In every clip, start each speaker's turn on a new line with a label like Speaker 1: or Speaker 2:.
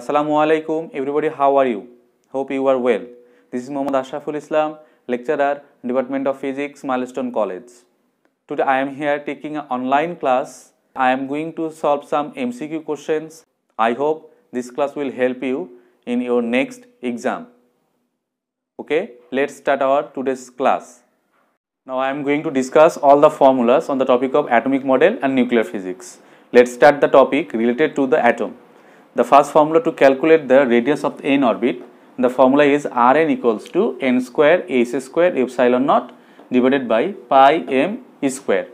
Speaker 1: আসসালামু আলাইকুম everybody how are you hope you are well this is Mohammad Ashraful Islam lecturer Department of Physics Milestone College. Today I am here taking an online class. I am going to solve some MCQ questions. I hope this class will help you in your next exam. Okay, let's start our today's class. Now I am going to discuss all the formulas on the topic of atomic model and nuclear physics. Let's start the topic related to the atom. The first formula to calculate the radius of the n orbit, the formula is Rn equals to n square a c square epsilon naught divided by pi m square.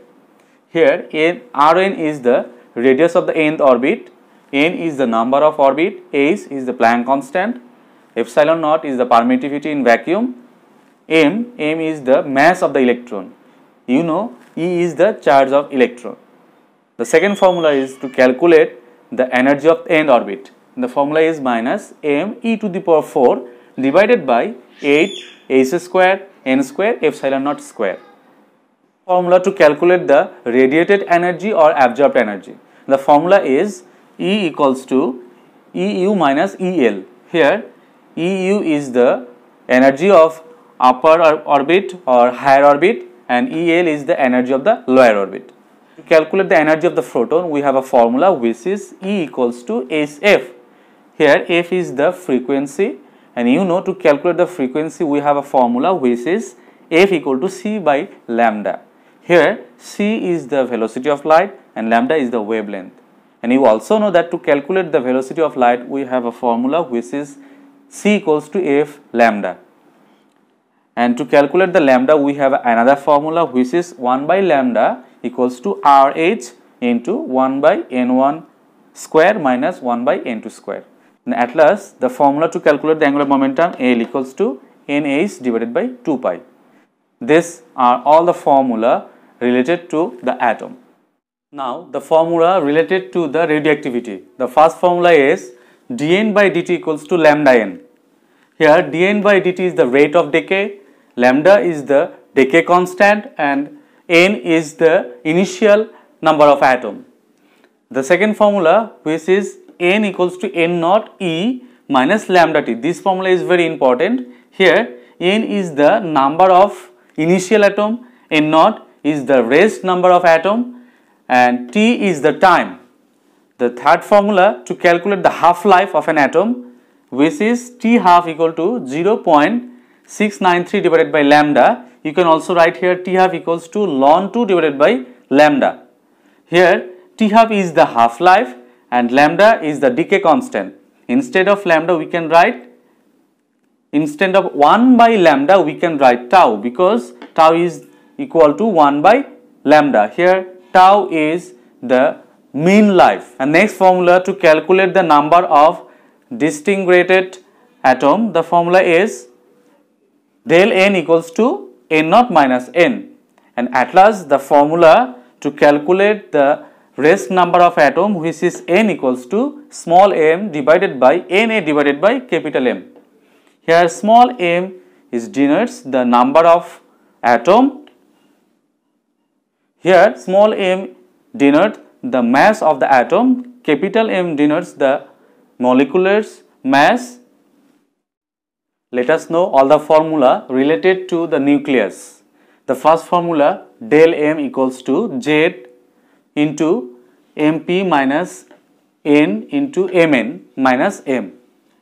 Speaker 1: Here n, Rn is the radius of the nth orbit, n is the number of orbit, h is the Planck constant, epsilon naught is the permittivity in vacuum, m, m is the mass of the electron. You know E is the charge of electron. The second formula is to calculate the energy of the end orbit. The formula is minus m e to the power 4 divided by 8 h square n square epsilon naught square. Formula to calculate the radiated energy or absorbed energy. The formula is E equals to EU minus EL. Here EU is the energy of upper orbit or higher orbit and EL is the energy of the lower orbit to calculate the energy of the photon, we have a formula which is E equals to HF. Here F is the frequency and you know to calculate the frequency we have a formula which is F equal to C by lambda. Here C is the velocity of light and lambda is the wavelength. And you also know that to calculate the velocity of light we have a formula which is C equals to F lambda. And to calculate the lambda we have another formula which is 1 by lambda equals to RH into 1 by N1 square minus 1 by N2 square. And at last, the formula to calculate the angular momentum L equals to NH divided by 2 pi. These are all the formula related to the atom. Now, the formula related to the radioactivity. The first formula is dN by dt equals to lambda n. Here dN by dt is the rate of decay, lambda is the decay constant and n is the initial number of atom. The second formula which is n equals to n naught e minus lambda t. This formula is very important. Here n is the number of initial atom, n naught is the rest number of atom and t is the time. The third formula to calculate the half-life of an atom which is t half equal to 0. 693 divided by lambda, you can also write here t half equals to ln 2 divided by lambda. Here t half is the half-life and lambda is the decay constant. Instead of lambda we can write, instead of 1 by lambda we can write tau because tau is equal to 1 by lambda. Here tau is the mean life. And next formula to calculate the number of disintegrated atom, the formula is del n equals to n naught minus n and at last the formula to calculate the rest number of atom which is n equals to small m divided by na divided by capital M. Here small m is denotes the number of atom. Here small m denotes the mass of the atom, capital M denotes the molecular mass let us know all the formula related to the nucleus. The first formula del m equals to z into mp minus n into mn minus m.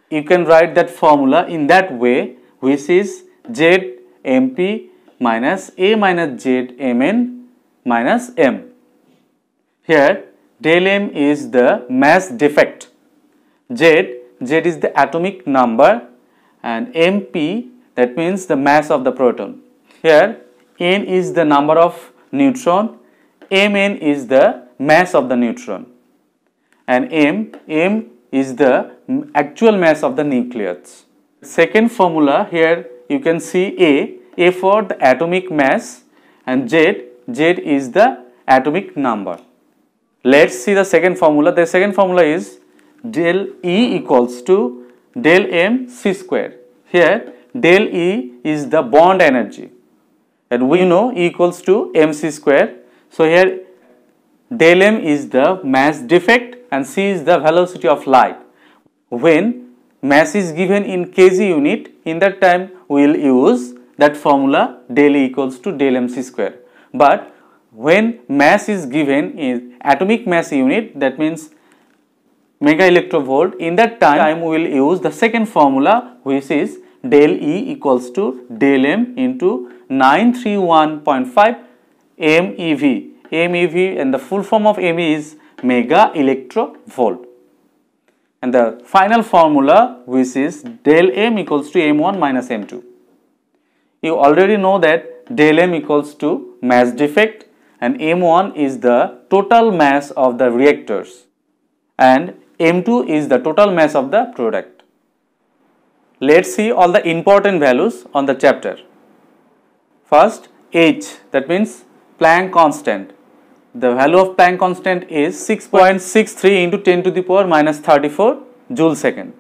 Speaker 1: You can write that formula in that way which is z mp minus a minus z mn minus m. Here del m is the mass defect. Z, Z is the atomic number and mp that means the mass of the proton. Here n is the number of neutron, mn is the mass of the neutron and m, m is the actual mass of the nucleus. Second formula here you can see a, a for the atomic mass and z, z is the atomic number. Let's see the second formula. The second formula is del E equals to del m c square. Here del E is the bond energy and we know E equals to mc square. So here del m is the mass defect and c is the velocity of light. When mass is given in kg unit in that time we will use that formula del E equals to del mc square. But when mass is given in atomic mass unit that means mega volt in that time, time we will use the second formula which is del E equals to del M into 931.5 MeV. MEV and the full form of ME is mega volt And the final formula which is del M equals to M1 minus M2. You already know that del M equals to mass defect and M1 is the total mass of the reactors and M2 is the total mass of the product. Let's see all the important values on the chapter. First, H that means Planck constant. The value of Planck constant is 6.63 into 10 to the power minus 34 joule second.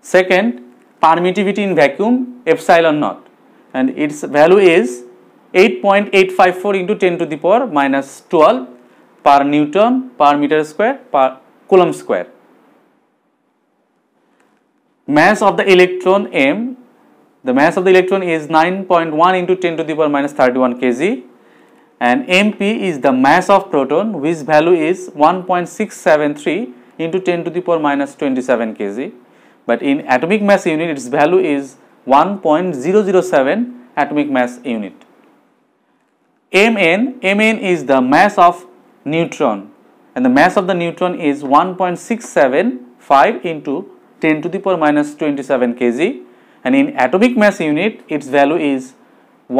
Speaker 1: Second, permittivity in vacuum epsilon naught and its value is 8.854 into 10 to the power minus 12 per Newton per meter square per Coulomb square mass of the electron m the mass of the electron is 9.1 into 10 to the power minus 31 kg and mp is the mass of proton which value is 1.673 into 10 to the power minus 27 kg but in atomic mass unit its value is 1.007 atomic mass unit mn mn is the mass of neutron and the mass of the neutron is 1.675 into 10 to the power minus 27 kg and in atomic mass unit its value is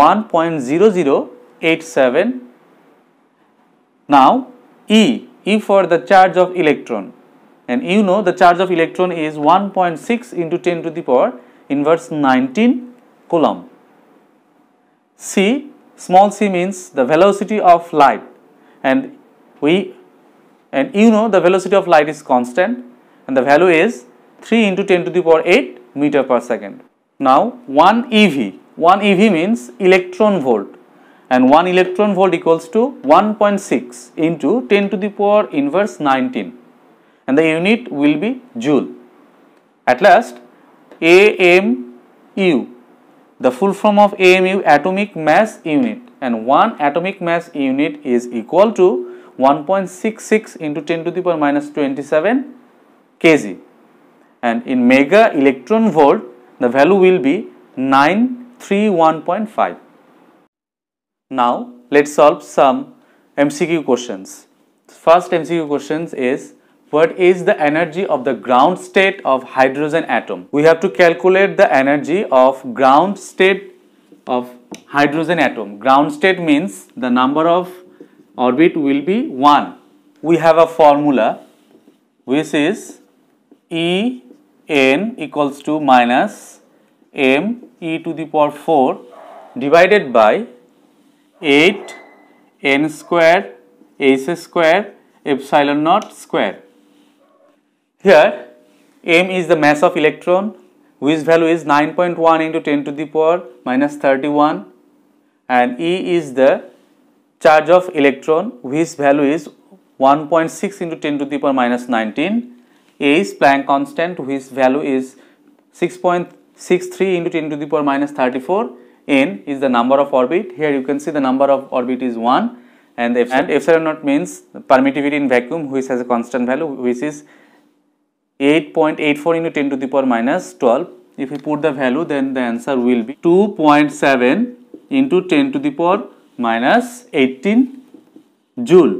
Speaker 1: 1.0087 now E E for the charge of electron and you know the charge of electron is 1.6 into 10 to the power inverse 19 coulomb C small c means the velocity of light and we and you know the velocity of light is constant and the value is 3 into 10 to the power 8 meter per second. Now 1 EV, 1 EV means electron volt and 1 electron volt equals to 1.6 into 10 to the power inverse 19 and the unit will be joule. At last AMU, the full form of AMU atomic mass unit and 1 atomic mass unit is equal to 1.66 into 10 to the power minus 27 kg and in mega electron volt the value will be 931.5. Now let's solve some MCQ questions. First MCQ questions is what is the energy of the ground state of hydrogen atom? We have to calculate the energy of ground state of hydrogen atom. Ground state means the number of orbit will be 1. We have a formula which is E n equals to minus m e to the power 4 divided by 8 n square h square epsilon naught square. Here m is the mass of electron which value is 9.1 into 10 to the power minus 31 and E is the charge of electron which value is 1.6 into 10 to the power minus 19 a is Planck constant whose value is 6.63 into 10 to the power minus 34. N is the number of orbit. Here you can see the number of orbit is 1 and, epsilon, and epsilon naught means permittivity in vacuum which has a constant value which is 8.84 into 10 to the power minus 12. If we put the value then the answer will be 2.7 into 10 to the power minus 18 joule.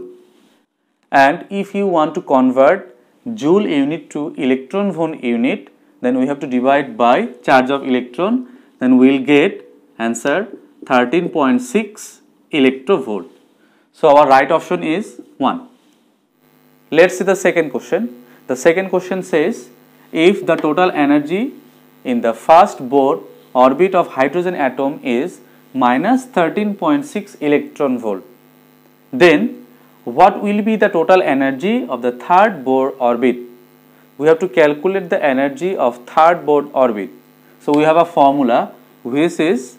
Speaker 1: And if you want to convert joule unit to electron volt unit then we have to divide by charge of electron then we will get answer 13.6 electrovolt. So, our right option is 1. Let us see the second question. The second question says if the total energy in the first Bohr orbit of hydrogen atom is minus 13.6 electron volt then what will be the total energy of the third Bohr orbit? We have to calculate the energy of third Bohr orbit. So we have a formula which is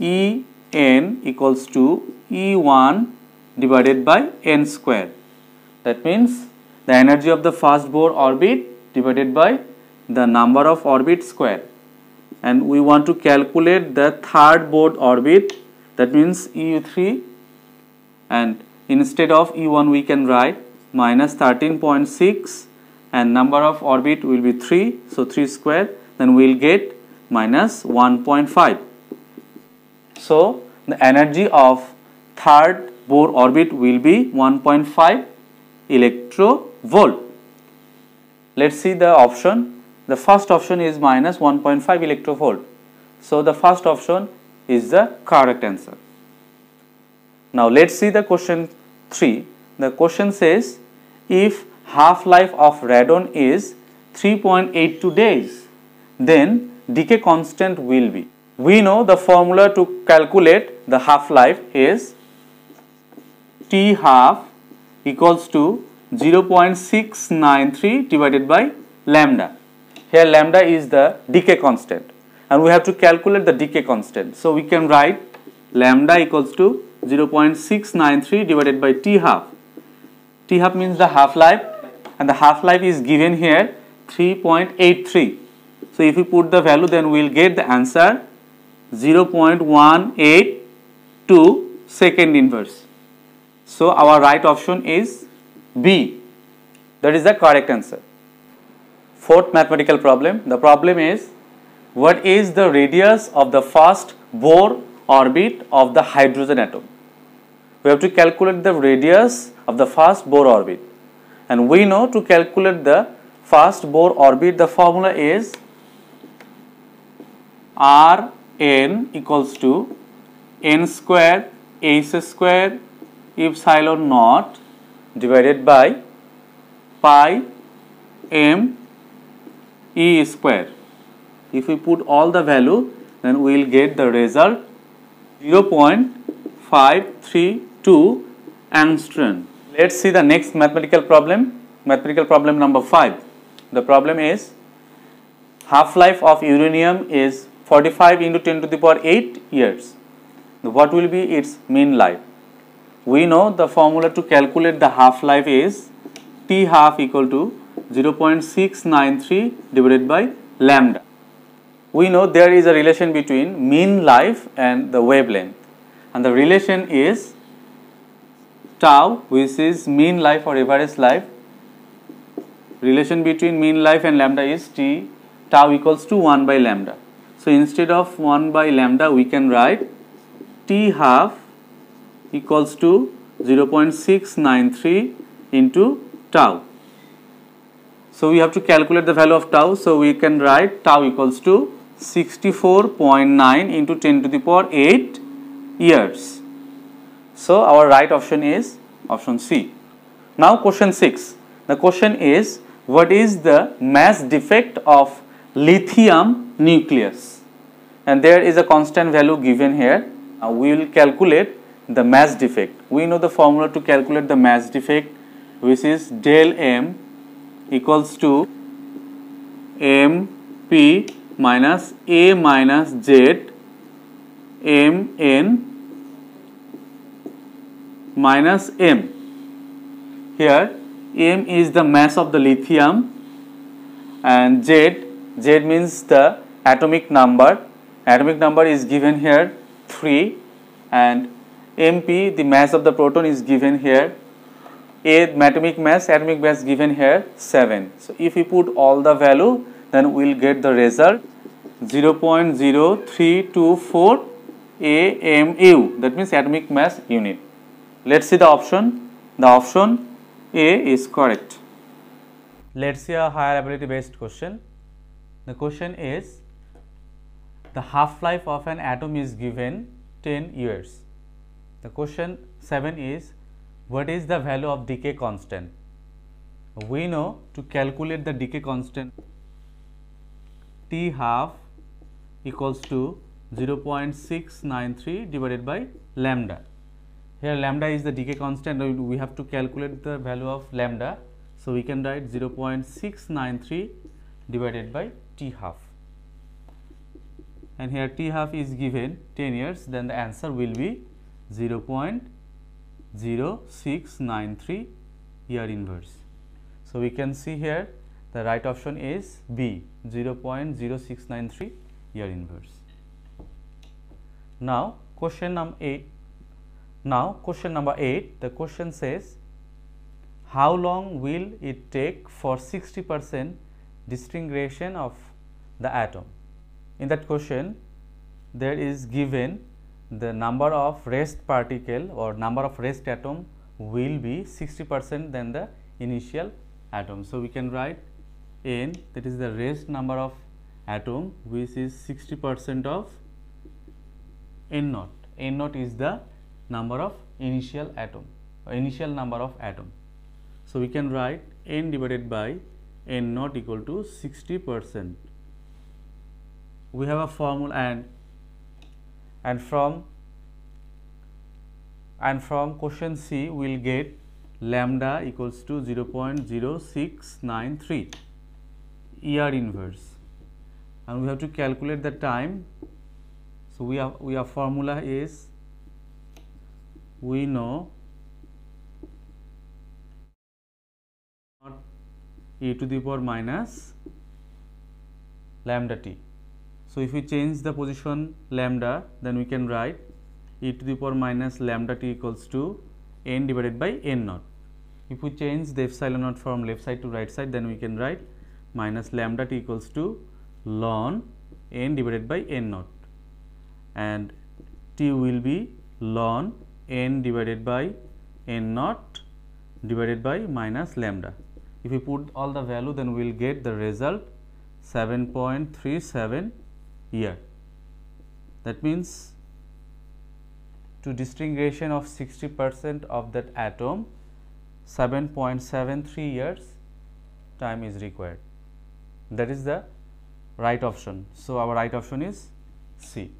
Speaker 1: E n equals to E1 divided by n square. That means the energy of the first Bohr orbit divided by the number of orbit square. And we want to calculate the third Bohr orbit that means EU3 and Instead of E1 we can write minus 13.6 and number of orbit will be 3. So 3 square then we will get minus 1.5. So the energy of third Bohr orbit will be 1.5 volt. Let's see the option. The first option is minus 1.5 volt. So the first option is the correct answer. Now let's see the question 3. The question says if half-life of radon is 3.82 days, then decay constant will be. We know the formula to calculate the half-life is T half equals to 0.693 divided by lambda. Here lambda is the decay constant and we have to calculate the decay constant. So, we can write lambda equals to 0.693 divided by T half. T half means the half-life and the half-life is given here 3.83. So if we put the value then we will get the answer 0.182 second inverse. So our right option is B. That is the correct answer. Fourth mathematical problem. The problem is what is the radius of the first Bohr orbit of the hydrogen atom? we have to calculate the radius of the first Bohr orbit. And we know to calculate the first Bohr orbit, the formula is R n equals to n square h square epsilon naught divided by pi m e square. If we put all the value, then we will get the result 0.53. 2 angstrom. Let's see the next mathematical problem. Mathematical problem number 5. The problem is half-life of uranium is 45 into 10 to the power 8 years. What will be its mean life? We know the formula to calculate the half-life is T half equal to 0.693 divided by lambda. We know there is a relation between mean life and the wavelength and the relation is tau which is mean life or average life relation between mean life and lambda is t tau equals to 1 by lambda so instead of 1 by lambda we can write t half equals to 0.693 into tau. So we have to calculate the value of tau. So we can write tau equals to 64.9 into 10 to the power 8 years. So, our right option is option C. Now, question 6. The question is what is the mass defect of lithium nucleus? And there is a constant value given here. Uh, we will calculate the mass defect. We know the formula to calculate the mass defect which is del m equals to m p minus a minus z m n minus m here m is the mass of the lithium and z z means the atomic number atomic number is given here 3 and mp the mass of the proton is given here a atomic mass atomic mass given here 7 so if we put all the value then we will get the result 0.0324 amu that means atomic mass unit Let's see the option. The option A is correct. Let's see a higher ability based question. The question is the half-life of an atom is given 10 years. The question 7 is what is the value of decay constant? We know to calculate the decay constant T half equals to 0.693 divided by lambda here lambda is the decay constant we have to calculate the value of lambda so we can write 0 0.693 divided by t half and here t half is given 10 years then the answer will be 0 0.0693 year inverse so we can see here the right option is b 0 0.0693 year inverse now question number 8 now question number 8 the question says how long will it take for 60 percent distinction of the atom. In that question there is given the number of rest particle or number of rest atom will be 60 percent than the initial atom. So, we can write n that is the rest number of atom which is 60 percent of n naught. n naught is the number of initial atom uh, initial number of atom. So, we can write n divided by n not equal to 60 percent. We have a formula and and from and from question C we will get lambda equals to 0.0693 ER inverse and we have to calculate the time. So, we have we have formula is we know e to the power minus lambda t. So, if we change the position lambda then we can write e to the power minus lambda t equals to n divided by n naught. If we change the epsilon naught from left side to right side then we can write minus lambda t equals to ln n divided by n naught and t will be ln n divided by n naught divided by minus lambda. If we put all the value then we will get the result 7.37 year. That means, to distinguishing of 60 percent of that atom 7.73 years time is required. That is the right option. So, our right option is C.